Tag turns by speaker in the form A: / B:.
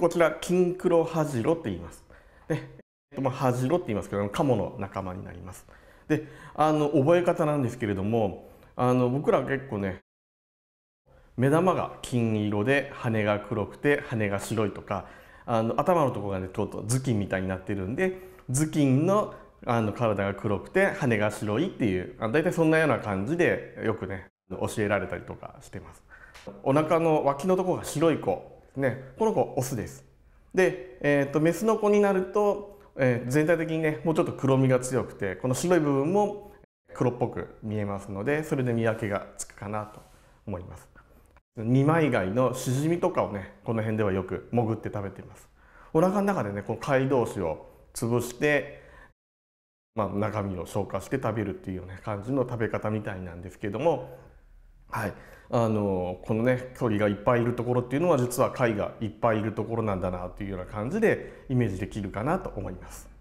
A: こちら、金黒ハジロって言います。で、えっと、まあ、ハジロって言いますけど、カモの仲間になります。で、あの、覚え方なんですけれども、あの、僕らは結構ね、目玉が金色で、羽が黒くて、羽が白いとか、あの、頭のところがね、ちょっと頭巾みたいになってるんで、頭巾のあの体が黒くて羽が白いっていう大体そんなような感じでよくね教えられたりとかしてますお腹の脇のところが白い子ね、この子オスです。で、えーと、とメスの子になると、えー、全体的にねもうちょっと黒みが強くてこの白い部分も黒っぽく見えますのでそれで見分けがつくかなと思います。二枚貝のシジミとかをねこの辺ではよく潜って食べています。お腹の中でねこの貝同士を潰して、まあ、中身を消化して食べるっていうような感じの食べ方みたいなんですけどもはい、あのこのね距離がいっぱいいるところっていうのは実は貝がいっぱいいるところなんだなというような感じでイメージできるかなと思います。